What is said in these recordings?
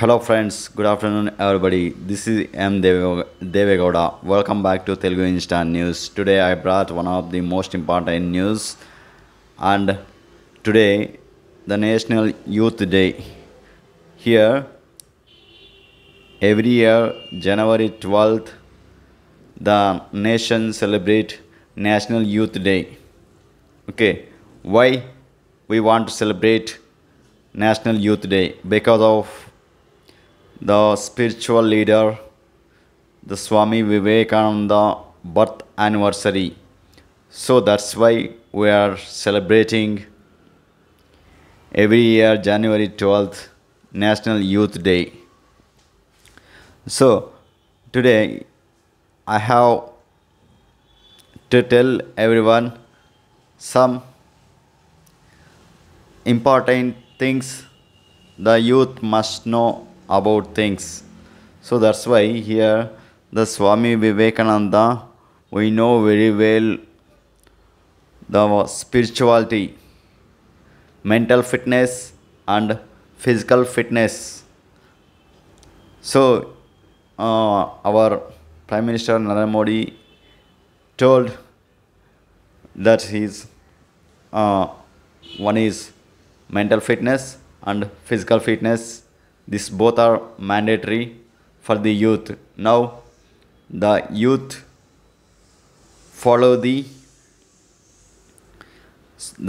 Hello friends, good afternoon everybody. This is M. Devegoda. Welcome back to Telugu Instant News. Today I brought one of the most important news and today the National Youth Day. Here every year January 12th the nation celebrate National Youth Day. Okay, why we want to celebrate National Youth Day? Because of the spiritual leader, the Swami Vivekananda birth anniversary. So that's why we are celebrating every year January 12th National Youth Day. So today I have to tell everyone some important things the youth must know about things. So that's why here the Swami Vivekananda, we know very well the spirituality, mental fitness and physical fitness. So uh, our Prime Minister Narendra Modi told that his uh, one is mental fitness and physical fitness this both are mandatory for the youth. Now the youth follow the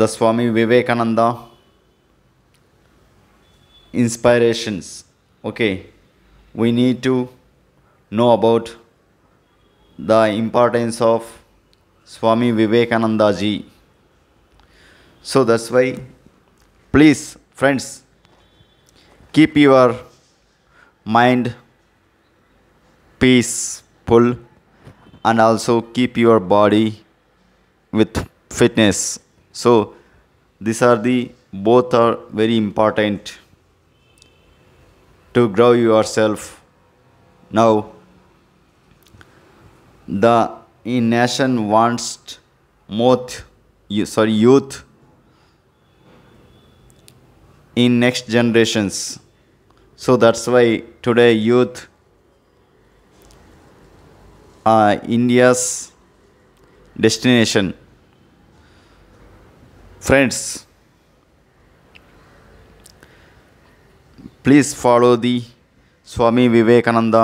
the Swami Vivekananda inspirations. Okay, we need to know about the importance of Swami Vivekananda ji. So that's why, please, friends, keep your mind peaceful and also keep your body with fitness so these are the both are very important to grow yourself now the nation wants more sorry youth in next generations. So that's why today youth, are India's destination. Friends, please follow the Swami Vivekananda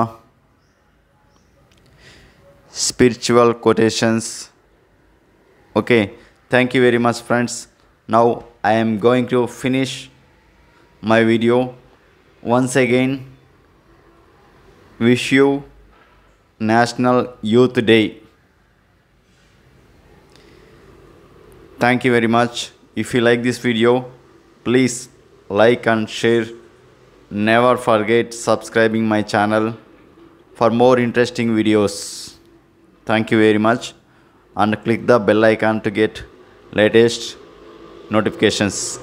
spiritual quotations. Okay, thank you very much, friends. Now I am going to finish my video once again wish you National Youth Day. Thank you very much. If you like this video, please like and share. Never forget subscribing my channel for more interesting videos. Thank you very much and click the bell icon to get latest notifications.